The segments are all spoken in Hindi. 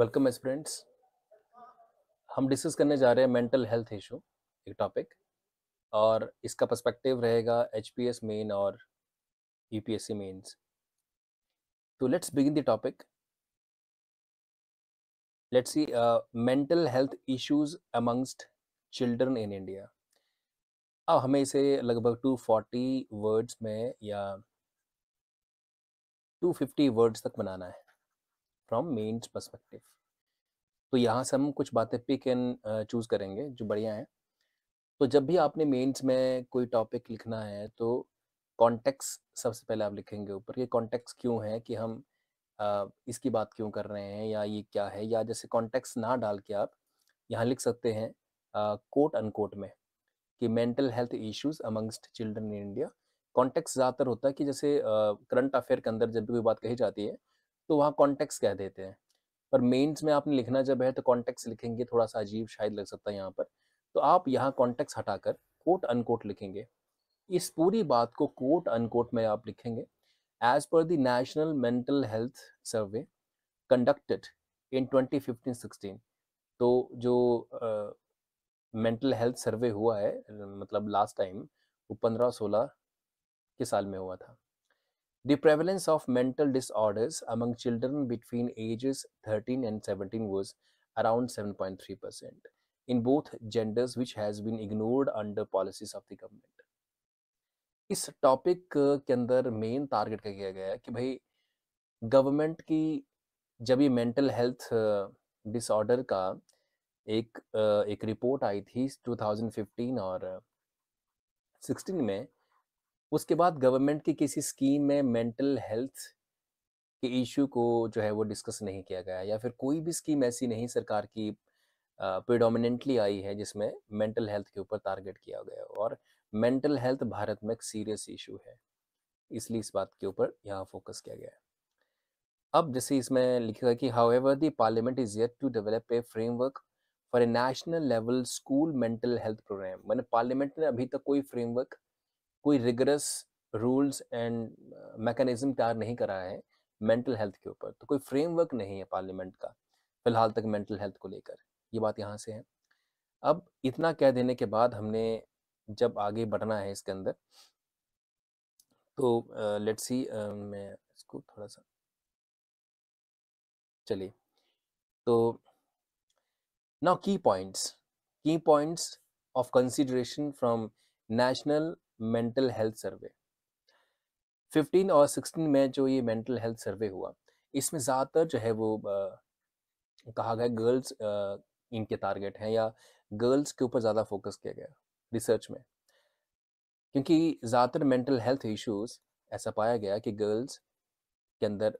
वेलकम एज फ्रेंड्स हम डिस्कस करने जा रहे हैं मेंटल हेल्थ इशू एक टॉपिक और इसका पर्सपेक्टिव रहेगा एच पी एस मेन और U P S C mains तो let's begin the topic let's see mental health issues amongst children in India अब हमें इसे लगभग 240 वर्ड्स में या 250 वर्ड्स तक बनाना है फ्रॉम मेन्स परस्पेक्टिव तो यहाँ से हम कुछ बातें पिक एंड चूज़ करेंगे जो बढ़िया हैं तो जब भी आपने मेंस में कोई टॉपिक लिखना है तो कॉन्टेक्स सबसे पहले आप लिखेंगे ऊपर कि कॉन्टेक्स क्यों है कि हम आ, इसकी बात क्यों कर रहे हैं या ये क्या है या जैसे कॉन्टेक्स ना डाल के आप यहाँ लिख सकते हैं कोट अनकोट में कि mental health issues amongst children in India context ज़्यादातर होता है कि जैसे करंट अफेयर के अंदर जब भी कोई बात कही जाती है तो वहाँ कॉन्टेक्स कह देते हैं पर मेंस में आपने लिखना जब है तो कॉन्टेक्स लिखेंगे थोड़ा सा अजीब शायद लग सकता है यहाँ पर तो आप यहाँ कॉन्टेक्स हटाकर कोट अनकोट लिखेंगे इस पूरी बात को कोट अनकोट में आप लिखेंगे as per the national mental health survey conducted in 2015-16 तो जो मेंटल हेल्थ सर्वे हुआ है मतलब लास्ट टाइम वो पंद्रह सोलह के साल में हुआ था The prevalence of mental disorders among children between ages 13 and 17 was around 7.3% in both genders, which has been ignored under policies of the government. इस टॉपिक के अंदर मेन टारगेट का किया गया कि भाई गवर्नमेंट की जब ये मेंटल हेल्थ डिसऑर्डर का एक एक रिपोर्ट आई थी 2015 और 16 में उसके बाद गवर्नमेंट की किसी स्कीम में मेंटल हेल्थ के इशू को जो है वो डिस्कस नहीं किया गया या फिर कोई भी स्कीम ऐसी नहीं सरकार की प्रिडोमिनेंटली आई है जिसमें मेंटल हेल्थ के ऊपर टारगेट किया गया और मेंटल हेल्थ भारत में एक सीरियस इशू है इसलिए इस बात के ऊपर यहाँ फोकस किया गया है अब जैसे इसमें लिखा कि however the parliament is yet to develop a framework for a national level school mental health programme मैंने पार्लियामेंट ने अभी तक कोई फ्रेमवर्क कोई रिगरस रूल्स एंड मैकेनिज्म तैयार नहीं करा है मेंटल हेल्थ के ऊपर तो कोई फ्रेमवर्क नहीं है पार्लियामेंट का फिलहाल तक मेंटल हेल्थ को लेकर ये बात यहाँ से है अब इतना कह देने के बाद हमने जब आगे बढ़ना है इसके अंदर तो लेट्स uh, सी uh, मैं इसको थोड़ा सा चलिए तो now key points key points of consideration from national mental health survey 15 और 16 में जो ये मेंटल हेल्थ सर्वे हुआ इसमें ज़्यादातर जो है वो आ, कहा गया गर्ल्स इनके टारगेट हैं या गर्ल्स के ऊपर ज़्यादा फोकस किया गया रिसर्च में क्योंकि ज़्यादातर मेंटल हेल्थ इश्यूज ऐसा पाया गया कि गर्ल्स के अंदर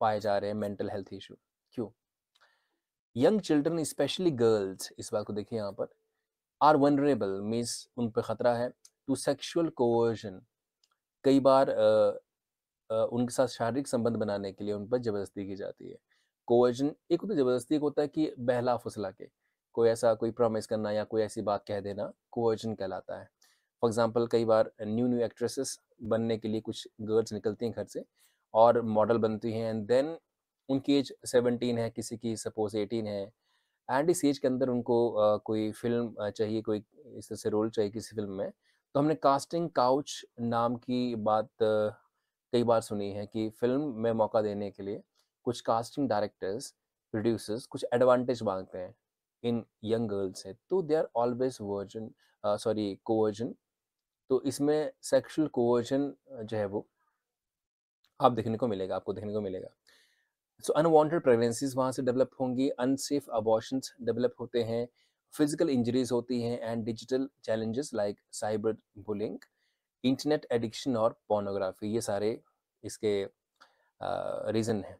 पाए जा रहे हैं मेंटल हेल्थ इशू क्यों यंग चिल्ड्रन स्पेशली गर्ल्स इस बात को देखिए यहाँ पर आर वनरेबल मीन्स उन पर ख़तरा है टू सेक्शुअल कोवर्जन कई बार आ, आ, उनके साथ शारीरिक संबंध बनाने के लिए उन पर ज़बरदस्ती की जाती है कोवर्जन एक तो ज़बरदस्ती एक होता है कि बहला फुसला के कोई ऐसा कोई प्रॉमिस करना या कोई ऐसी बात कह देना कोवर्जन कहलाता है फॉर एग्जाम्पल कई बार न्यू न्यू एक्ट्रेसेस बनने के लिए कुछ गर्ल्स निकलती हैं घर से और मॉडल बनती हैं एंड देन उनकी एज सेवनटीन है किसी की सपोज एटीन है एंड इस एज के अंदर उनको आ, कोई फिल्म चाहिए कोई इस तरह से रोल चाहिए किसी फिल्म में तो हमने कास्टिंग काउच नाम की बात कई बार सुनी है कि फिल्म में मौका देने के लिए कुछ कास्टिंग डायरेक्टर्स प्रोड्यूसर्स कुछ एडवांटेज मांगते हैं इन यंग गर्ल्स है तो they are always version sorry coercion तो इसमें सेक्सुअल कोवर्जन जो है वो आप देखने को मिलेगा आपको देखने को मिलेगा सो अनवांटेड प्रेगनेंसीज वहाँ से डेवलप होंगी अनसेफ अबॉर्शंस डेवलप होते हैं फिजिकल इंजरीज होती हैं and digital challenges like cyber bullying internet addiction और पोर्नोग्राफी ये सारे इसके रीज़न हैं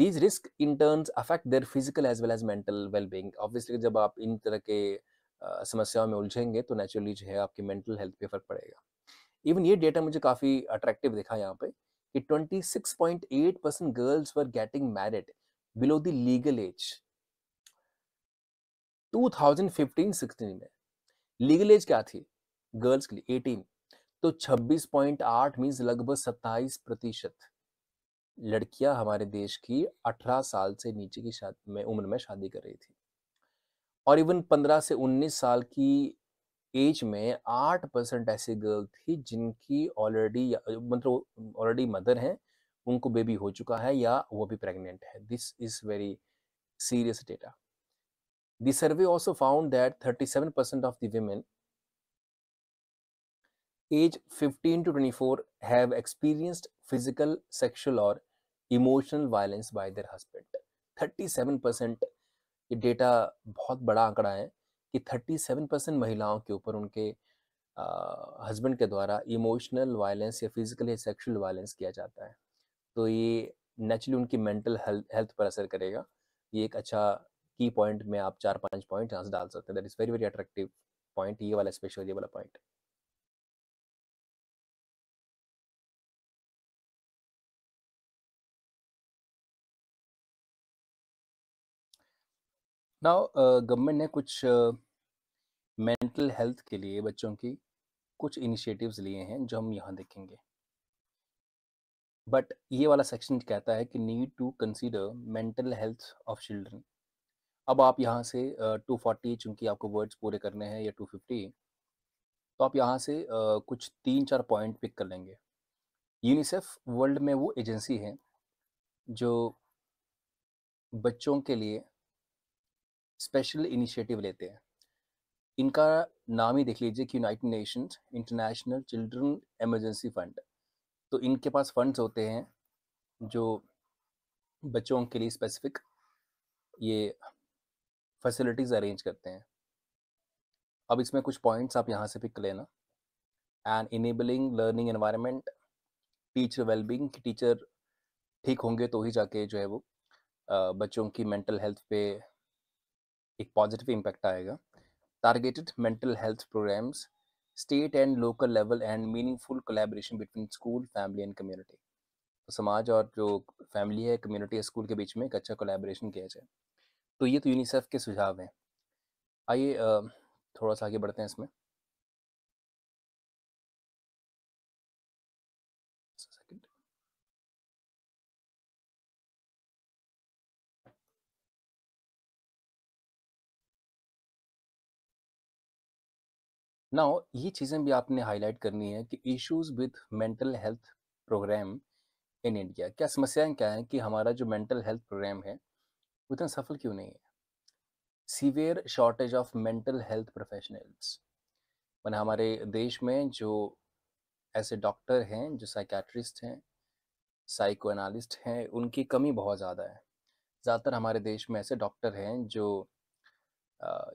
these risks in turns affect their physical as well as mental wellbeing obviously जब आप इन तरह के uh, समस्याओं में उलझेंगे तो नेचुरली जो है आपकी मेंटल हेल्थ पे फर्क पड़ेगा इवन ये डेटा मुझे काफ़ी अट्रैक्टिव दिखा यहाँ पे कि 26.8 percent girls were getting married below the legal age 2015-16 में लीगल एज क्या थी गर्ल्स के लिए 18 तो 26.8 पॉइंट मीन्स लगभग 27 प्रतिशत लड़कियां हमारे देश की 18 साल से नीचे की शादी में उम्र में शादी कर रही थी और इवन 15 से 19 साल की एज में आठ परसेंट ऐसे गर्ल थी जिनकी ऑलरेडी मतलब ऑलरेडी मदर हैं उनको बेबी हो चुका है या वो भी प्रेग्नेंट है this is very serious data the survey also found that thirty seven percent of women age fifteen to twenty four have experienced physical sexual और emotional violence by their husband thirty seven percent data बहुत बड़ा आंकड़ा है कि 37 परसेंट महिलाओं के ऊपर उनके हस्बैंड के द्वारा इमोशनल वायलेंस या फिजिकल या सेक्सुअल वायलेंस किया जाता है तो ये नेचुरली उनकी मेंटल हेल्थ पर असर करेगा ये एक अच्छा की पॉइंट में आप चार पांच पॉइंट यहाँ से डाल सकते हैं that is very very attractive point ये वाला स्पेशल ये वाला पॉइंट नाउ गवर्नमेंट uh, ने कुछ मेंटल uh, हेल्थ के लिए बच्चों की कुछ इनिशिएटिव्स लिए हैं जो हम यहाँ देखेंगे बट ये वाला सेक्शन कहता है कि need to consider mental health of children अब आप यहाँ से टू फोर्टी चूँकि आपको वर्ड्स पूरे करने हैं या टू फिफ्टी तो आप यहाँ से uh, कुछ तीन चार पॉइंट पिक कर लेंगे यूनिसेफ वर्ल्ड में वो एजेंसी है जो बच्चों के लिए स्पेशल इनिशिएटिव लेते हैं इनका नाम ही देख लीजिए कि United Nations International Children emergency fund तो इनके पास फंड्स होते हैं जो बच्चों के लिए स्पेसिफिक ये फैसिलिटीज़ अरेंज करते हैं अब इसमें कुछ पॉइंट्स आप यहाँ से पिक लेना and enabling learning environment teacher wellbeing कि टीचर ठीक होंगे तो ही जाके जो है वो बच्चों की मेंटल हेल्थ पे एक पॉजिटिव इम्पैक्ट आएगा targeted mental health programmes state and local level and meaningful collaboration between school family and community समाज और जो फैमिली है कम्युनिटी है स्कूल के बीच में एक अच्छा कोलेबोरेशन किया जाए तो ये तो यूनिसेफ के सुझाव हैं आइए थोड़ा सा आगे बढ़ते हैं इसमें नाउ ये चीज़ें भी आपने हाईलाइट करनी है कि issues with mental health programme in India क्या समस्याएं क्या हैं कि हमारा जो मेंटल हेल्थ प्रोग्राम है उतना सफल क्यों नहीं है severe shortage of mental health professionals मैंने हमारे देश में जो ऐसे डॉक्टर हैं जो साइकेट्रिस्ट हैं साइको एनालिस्ट हैं उनकी कमी बहुत ज़्यादा है ज़्यादातर हमारे देश में ऐसे डॉक्टर हैं जो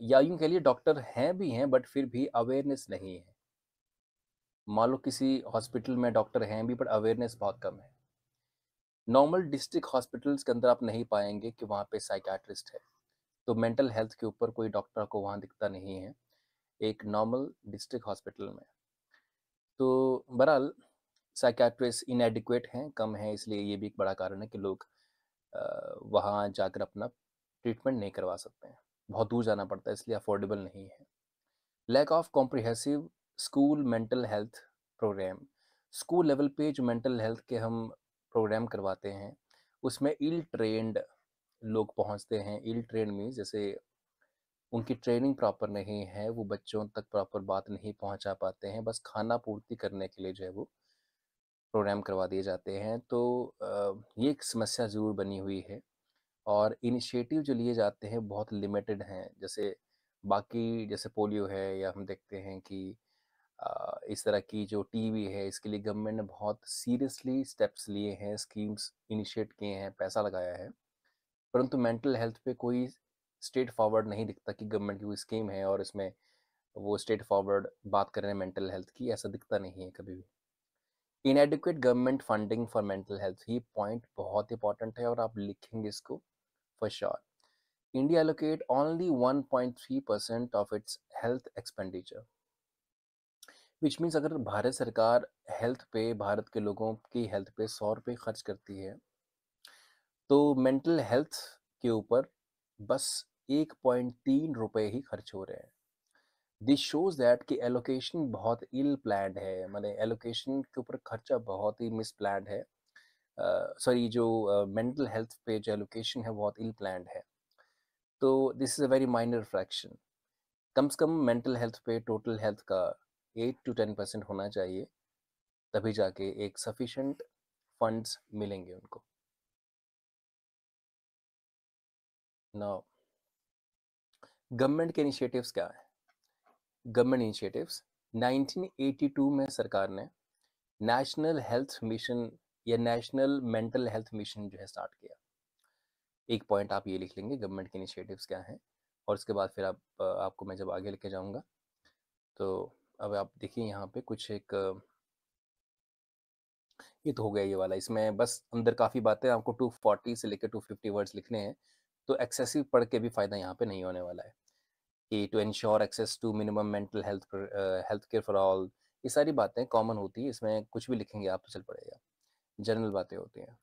या यूं कह लिए डॉक्टर हैं भी हैं बट फिर भी अवेयरनेस नहीं है मान लो किसी हॉस्पिटल में डॉक्टर हैं भी बट अवेयरनेस बहुत कम है नॉर्मल डिस्ट्रिक्ट हॉस्पिटल्स के अंदर आप नहीं पाएंगे कि वहाँ पे साइकाट्रिस्ट है तो मेंटल हेल्थ के ऊपर कोई डॉक्टर को वहाँ दिखता नहीं है एक नॉर्मल डिस्ट्रिक्ट हॉस्पिटल में तो बहरहाल साइकाट्रिस्ट इनएडिकुएट हैं कम हैं इसलिए ये भी एक बड़ा कारण है कि लोग वहाँ जाकर अपना ट्रीटमेंट नहीं करवा सकते हैं बहुत दूर जाना पड़ता है इसलिए अफोर्डेबल नहीं है lack of comprehensive school mental health programme school level पे जो मेंटल हेल्थ के हम प्रोग्राम करवाते हैं उसमें इल ट्रेंड लोग पहुंचते हैं इल ट्रेंड मीन जैसे उनकी ट्रेनिंग प्रॉपर नहीं है वो बच्चों तक प्रॉपर बात नहीं पहुंचा पाते हैं बस खाना पूर्ति करने के लिए जो है वो प्रोग्राम करवा दिए जाते हैं तो ये एक समस्या ज़रूर बनी हुई है और इनिशिएटिव जो लिए जाते हैं बहुत लिमिटेड हैं जैसे बाकी जैसे पोलियो है या हम देखते हैं कि इस तरह की जो टीवी है इसके लिए गवर्नमेंट ने बहुत सीरियसली स्टेप्स लिए हैं स्कीम्स इनिशिएट किए हैं पैसा लगाया है परंतु मेंटल हेल्थ पे कोई स्ट्रेट फॉरवर्ड नहीं दिखता कि गवर्नमेंट की कोई स्कीम है और इसमें वो स्ट्रेट फॉरवर्ड बात कर रहे हैं मेंटल हेल्थ की ऐसा दिखता नहीं है कभी भी inadequate government funding for mental health ये पॉइंट बहुत इंपॉर्टेंट है और आप लिखेंगे इसको for sure. India allocate only 1.3% of its health expenditure. Which means अगर भारत सरकार हेल्थ पे भारत के लोगों की हेल्थ पे सौ रुपये खर्च करती है तो मेंटल हेल्थ के ऊपर बस एक पॉइंट तीन रुपये ही खर्च हो रहे हैं दिस शोज दैट कि एलोकेशन बहुत इल प्लान है मैंने एलोकेशन के ऊपर खर्चा बहुत ही मिस प्लान है सॉरी जो मेंटल हेल्थ पे जो एलोकेशन है बहुत इल प्लान है तो this is a very minor fraction कम से कम मेंटल हेल्थ पे टोटल हेल्थ का एट टू टेन परसेंट होना चाहिए तभी जाके एक सफिशेंट फंड्स मिलेंगे उनको नाउ गवर्नमेंट के इनिशिएटिव्स क्या है गवर्नमेंट इनिशिएटिव्स 1982 में सरकार ने नेशनल हेल्थ मिशन या नेशनल मेंटल हेल्थ मिशन जो है स्टार्ट किया एक पॉइंट आप ये लिख लेंगे गवर्नमेंट के इनिशिएटिव्स क्या हैं और उसके बाद फिर आप आपको मैं जब आगे लेके जाऊँगा तो अब आप देखिए यहाँ पे कुछ एक ये तो हो गया ये वाला इसमें बस अंदर काफ़ी बातें आपको 240 से लेकर 250 वर्ड्स लिखने हैं तो एक्सेसिव पढ़ के भी फ़ायदा यहाँ पे नहीं होने वाला है a to ensure access to minimum mental health health care for all ये सारी बातें कॉमन होती है इसमें कुछ भी लिखेंगे आप तो चल पड़ेगा जनरल बातें होती हैं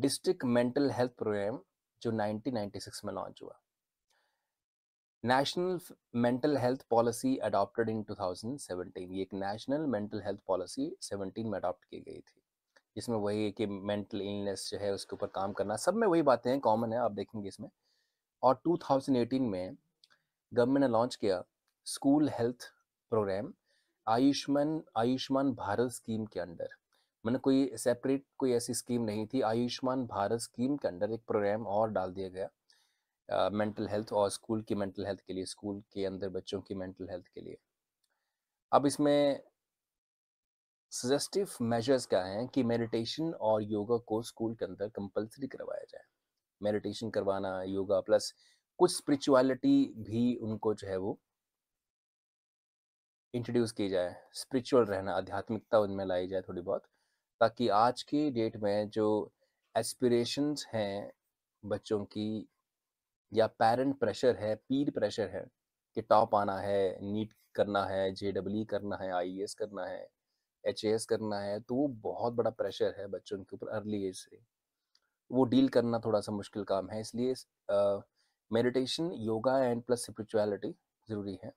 डिस्ट्रिक्ट मेंटल हेल्थ प्रोग्राम जो 1996 में लॉन्च हुआ national mental health policy adopted in 2017 ये एक नेशनल मेंटल हेल्थ पॉलिसी 17 में अडॉप्ट की गई थी जिसमें वही है कि मेंटल इलनेस जो है उसके ऊपर काम करना सब में वही बातें हैं कॉमन है आप देखेंगे इसमें और 2018 में गवर्नमेंट ने लॉन्च किया school health programme Ayushman Ayushman Bharat scheme के अंडर मैंने मतलब कोई सेपरेट कोई ऐसी स्कीम नहीं थी आयुष्मान भारत स्कीम के अंडर एक प्रोग्राम और डाल दिया गया मेंटल uh, हेल्थ और स्कूल की मेंटल हेल्थ के लिए स्कूल के अंदर बच्चों की मेंटल हेल्थ के लिए अब इसमें सजेस्टिव मेजर्स क्या हैं कि मेडिटेशन और योगा को स्कूल के अंदर कंपलसरी करवाया जाए मेडिटेशन करवाना योगा प्लस कुछ स्पिरिचुअलिटी भी उनको जो है वो इंट्रोड्यूस की जाए स्पिरिचुअल रहना आध्यात्मिकता उनमें लाई जाए थोड़ी बहुत ताकि आज की डेट में जो एस्पिरेशंस हैं बच्चों की या पेरेंट प्रेशर है पीर प्रेशर है कि टॉप आना है नीट करना है जे करना है आई e करना है एच करना है तो वो बहुत बड़ा प्रेशर है बच्चों के ऊपर अर्ली एज से वो डील करना थोड़ा सा मुश्किल काम है इसलिए meditation yoga and plus spirituality ज़रूरी है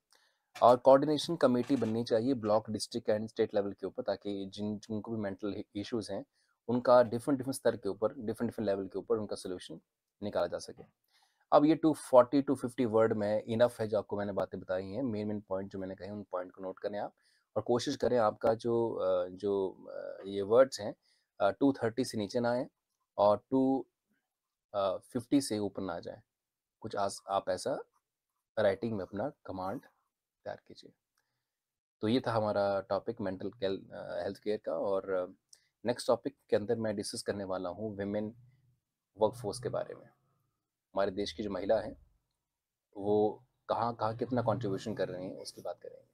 और कोऑर्डिनेशन कमेटी बननी चाहिए block district and state level के ऊपर ताकि जिन जिनको भी मेंटल इश्यूज हैं उनका डिफरेंट डिफरेंट स्तर के ऊपर डिफरेंट डिफरेंट लेवल के ऊपर उनका सोल्यूशन निकाला जा सके अब ये to forty two fifty word में इनफ है जो आपको मैंने बातें बताई हैं मेन मेन पॉइंट जो मैंने कहे उन पॉइंट को नोट करें आप और कोशिश करें आपका जो जो ये वर्ड्स हैं टू थर्टी से नीचे ना आए और टू फिफ्टी से ऊपर ना आ जाए कुछ आज आप ऐसा राइटिंग में अपना कमांड तैयार कीजिए तो ये था हमारा टॉपिक मेंटल हेल्थ केयर का और नेक्स्ट टॉपिक के अंदर मैं डिस्कस करने वाला हूँ वेमेन वर्कफोर्स के बारे में हमारे देश की जो महिला हैं वो कहाँ कहाँ कितना कंट्रीब्यूशन कर रही हैं उसकी बात करेंगे